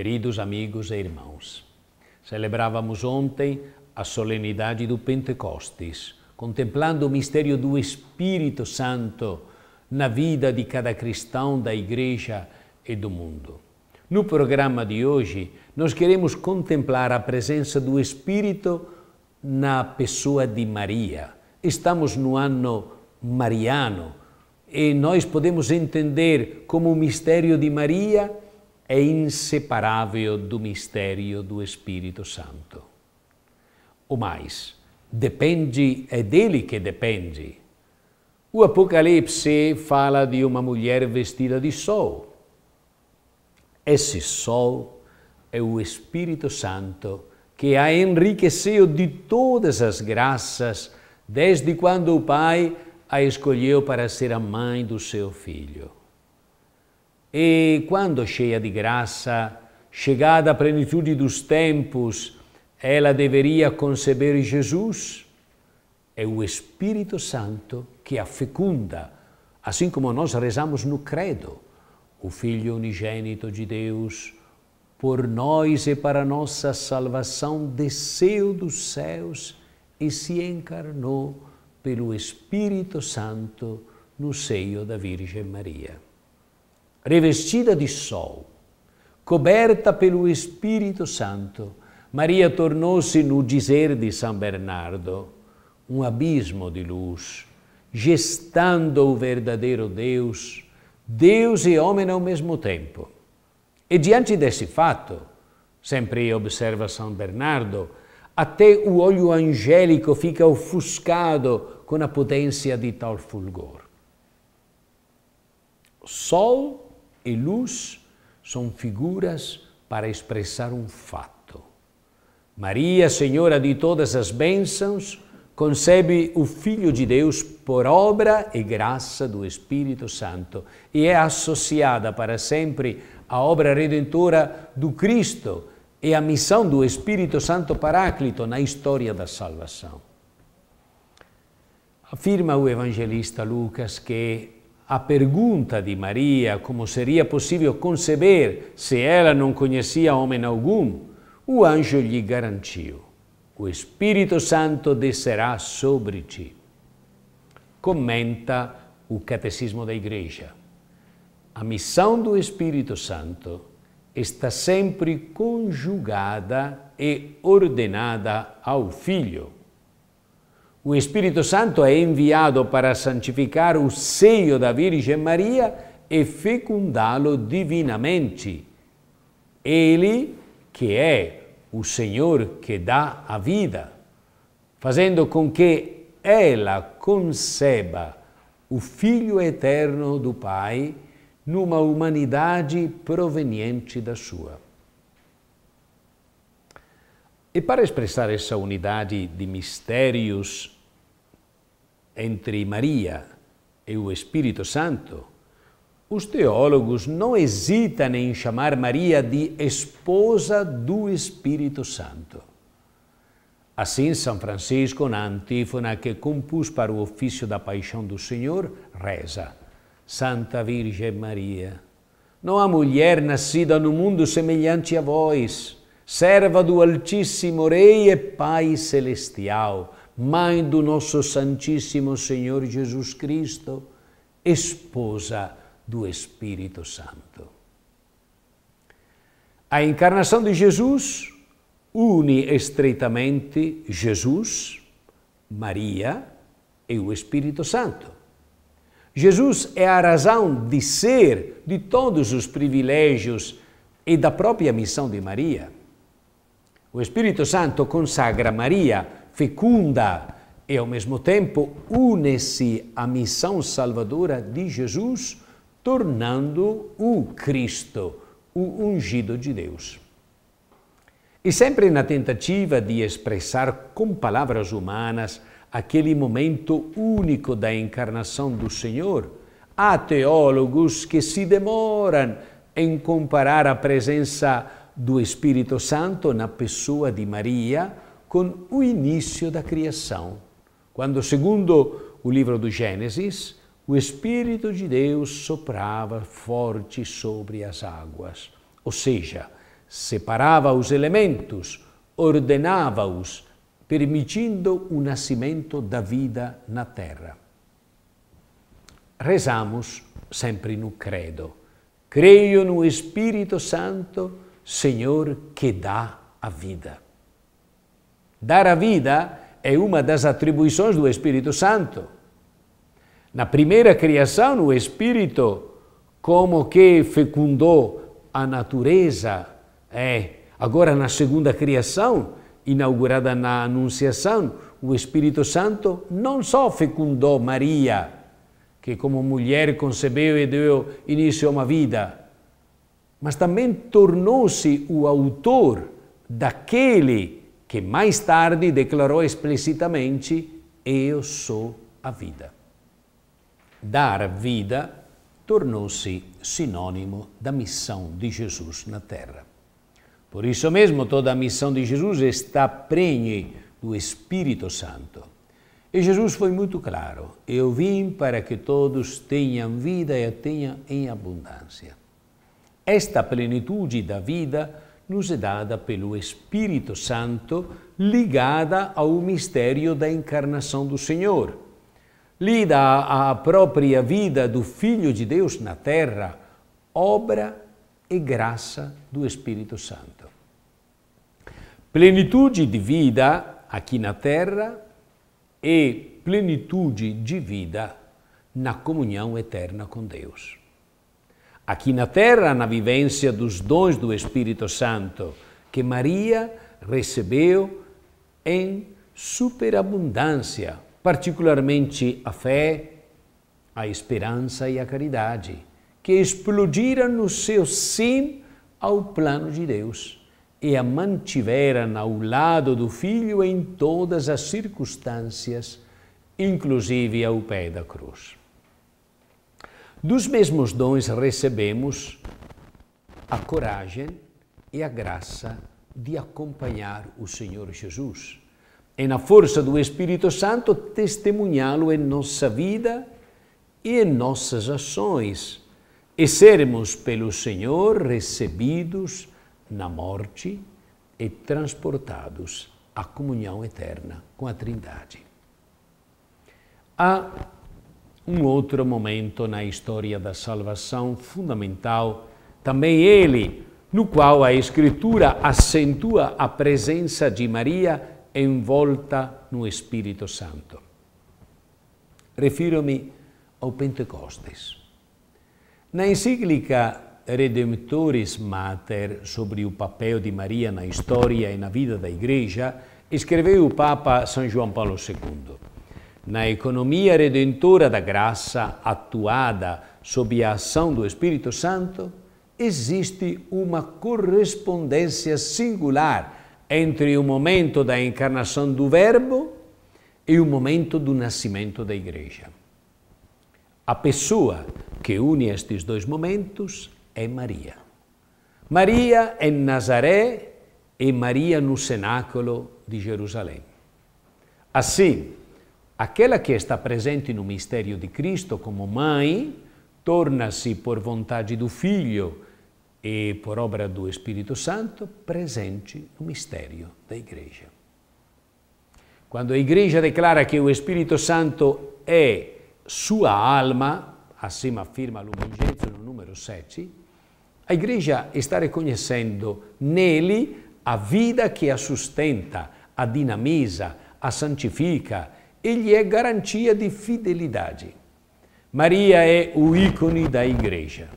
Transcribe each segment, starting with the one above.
Queridos amigos e irmãos, celebrávamos ontem a solenidade do Pentecostes, contemplando o mistério do Espírito Santo na vida de cada cristão da Igreja e do mundo. No programa de hoje, nós queremos contemplar a presença do Espírito na pessoa de Maria. Estamos no ano mariano e nós podemos entender como o mistério de Maria é inseparável do mistério do Espírito Santo. O mais, depende, é dele que depende. O Apocalipse fala de uma mulher vestida de sol. Esse sol é o Espírito Santo que a enriqueceu de todas as graças desde quando o Pai a escolheu para ser a mãe do seu filho. E quando cheia di graça, chegada a plenitude dos tempos, ela deveria conceber Jesus, é o Espírito Santo que a fecunda, assim como nós rezamos no credo, o Filho unigênito de Deus, por nós e para nossa salvação, desceu dos céus e se encarnou pelo Espírito Santo no seio da Virgem Maria revestida di sol, coberta pelo Espírito Santo, Maria tornou-se no dizer de São Bernardo um abismo de luz, gestando o verdadeiro Deus, Deus e homem ao mesmo tempo. E diante desse fato, sempre observa São Bernardo, até o olho angélico fica ofuscado com a potência de tal fulgor. Sol e luz são figuras para expressar um fato. Maria, Senhora de todas as bênçãos, concebe o Filho de Deus por obra e graça do Espírito Santo e é associada para sempre à obra redentora do Cristo e à missão do Espírito Santo Paráclito na história da salvação. Afirma o evangelista Lucas que a pergunta de Maria como seria possível conceber se ela não conhecia homem algum, o anjo lhe garantiu: O Espírito Santo descerá sobre ti. Comenta o Catecismo da Igreja. A missão do Espírito Santo está sempre conjugada e ordenada ao Filho o Espírito Santo é enviado para santificar o seio da Virgem Maria e fecundá-lo divinamente. Ele, que é o Senhor que dá a vida, fazendo com que ela conceba o Filho eterno do Pai numa humanidade proveniente da sua. E para expressar essa unidade de mistérios entre Maria e o Espírito Santo, os teólogos não hesitam em chamar Maria de esposa do Espírito Santo. Assim, São Francisco, na antífona que compus para o ofício da paixão do Senhor, reza: Santa Virgem Maria, não há mulher nascida no mundo semelhante a vós serva do Altíssimo Rei e Pai Celestial, mãe do nosso Santíssimo Senhor Jesus Cristo, esposa do Espírito Santo. A encarnação de Jesus une estreitamente Jesus, Maria e o Espírito Santo. Jesus é a razão de ser de todos os privilégios e da própria missão de Maria. O Espírito Santo consagra Maria, fecunda e, ao mesmo tempo, une-se à missão salvadora de Jesus, tornando o Cristo, o ungido de Deus. E sempre na tentativa de expressar com palavras humanas aquele momento único da encarnação do Senhor, há teólogos que se demoram em comparar a presença do Espírito Santo na pessoa de Maria com o início da criação. Quando, segundo o livro do Gênesis, o Espírito de Deus soprava forte sobre as águas, ou seja, separava os elementos, ordenava-os, permitindo o nascimento da vida na terra. Rezamos sempre no credo. Creio no Espírito Santo Senhor que dá a vida. Dar a vida é uma das atribuições do Espírito Santo. Na primeira criação, o Espírito, como que fecundou a natureza, é. Agora, na segunda criação, inaugurada na Anunciação, o Espírito Santo não só fecundou Maria, que como mulher concebeu e deu início a uma vida, mas também tornou-se o autor daquele que mais tarde declarou explicitamente: Eu sou a vida. Dar vida tornou-se sinônimo da missão de Jesus na Terra. Por isso mesmo, toda a missão de Jesus está prenhe do Espírito Santo. E Jesus foi muito claro: Eu vim para que todos tenham vida e a tenham em abundância. Esta plenitude da vida nos é dada pelo Espírito Santo, ligada ao mistério da encarnação do Senhor. Lida à própria vida do Filho de Deus na terra, obra e graça do Espírito Santo. Plenitude de vida aqui na terra e plenitude de vida na comunhão eterna com Deus aqui na Terra, na vivência dos dons do Espírito Santo, que Maria recebeu em superabundância, particularmente a fé, a esperança e a caridade, que explodiram no seu sim ao plano de Deus e a mantiveram ao lado do Filho em todas as circunstâncias, inclusive ao pé da cruz. Dos mesmos dons recebemos a coragem e a graça de acompanhar o Senhor Jesus e, na força do Espírito Santo, testemunhá-lo em nossa vida e em nossas ações e sermos pelo Senhor recebidos na morte e transportados à comunhão eterna com a Trindade. A um outro momento na história da salvação fundamental, também ele, no qual a Escritura acentua a presença de Maria envolta no Espírito Santo. Refiro-me ao Pentecostes. Na encíclica Redemptoris Mater sobre o papel de Maria na história e na vida da Igreja, escreveu o Papa São João Paulo II na economia redentora da graça atuada sob a ação do Espírito Santo, existe uma correspondência singular entre o momento da encarnação do Verbo e o momento do nascimento da Igreja. A pessoa que une estes dois momentos é Maria. Maria em Nazaré e Maria no cenáculo de Jerusalém. Assim, Aquela que está presente no mistério de Cristo como mãe, torna-se, por vontade do Filho e por obra do Espírito Santo, presente no mistério da Igreja. Quando a Igreja declara que o Espírito Santo é sua alma, assim afirma Lumen no número 7, a Igreja está reconhecendo nele a vida que a sustenta, a dinamiza, a santifica, ele é garantia de fidelidade. Maria é o ícone da Igreja.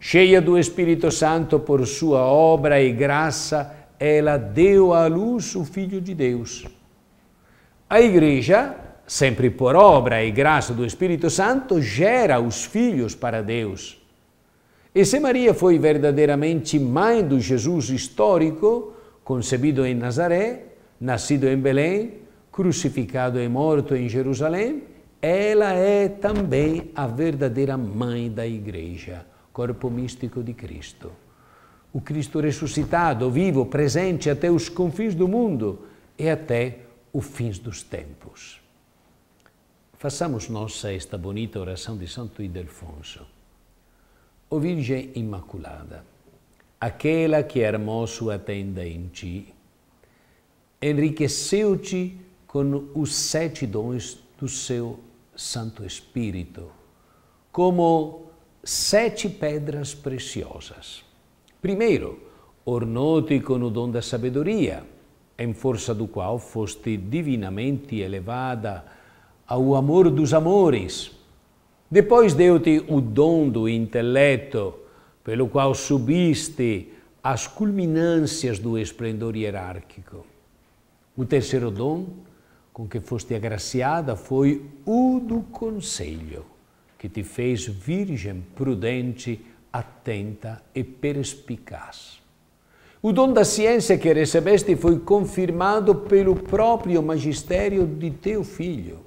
Cheia do Espírito Santo por sua obra e graça, ela deu à luz o Filho de Deus. A Igreja, sempre por obra e graça do Espírito Santo, gera os filhos para Deus. E se Maria foi verdadeiramente mãe do Jesus histórico, concebido em Nazaré, nascido em Belém, crucificado e morto em Jerusalém, ela é também a verdadeira mãe da igreja, corpo místico de Cristo. O Cristo ressuscitado, vivo, presente até os confins do mundo e até os fins dos tempos. Façamos nossa esta bonita oração de Santo Ildefonso. O Virgem Imaculada, aquela que armou é sua tenda em ti, enriqueceu-te com os sete dons do seu Santo Espírito, como sete pedras preciosas. Primeiro, ornou-te com o dom da sabedoria, em força do qual foste divinamente elevada ao amor dos amores. Depois deu-te o dom do intelecto, pelo qual subiste às culminâncias do esplendor hierárquico. O terceiro dom com que foste agraciada foi o do conselho, que te fez virgem prudente, atenta e perspicaz. O dom da ciência que recebeste foi confirmado pelo próprio magistério de teu filho.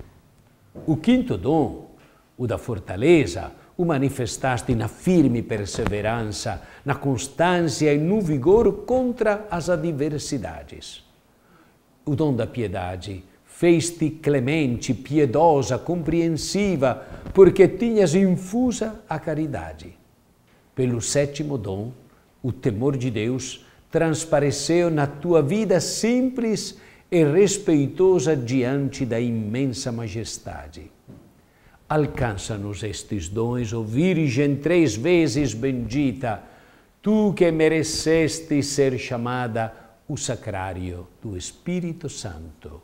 O quinto dom, o da fortaleza, o manifestaste na firme perseverança, na constância e no vigor contra as adversidades. O dom da piedade, festi clemente, piedosa, compreensiva, porque tinhas infusa a caridade. Pelo sétimo dom, o temor de Deus transpareceu na tua vida simples e respeitosa diante da imensa majestade. Alcança-nos estes dons, ó Virgem três vezes bendita, tu que mereceste ser chamada o sacrário do Espírito Santo.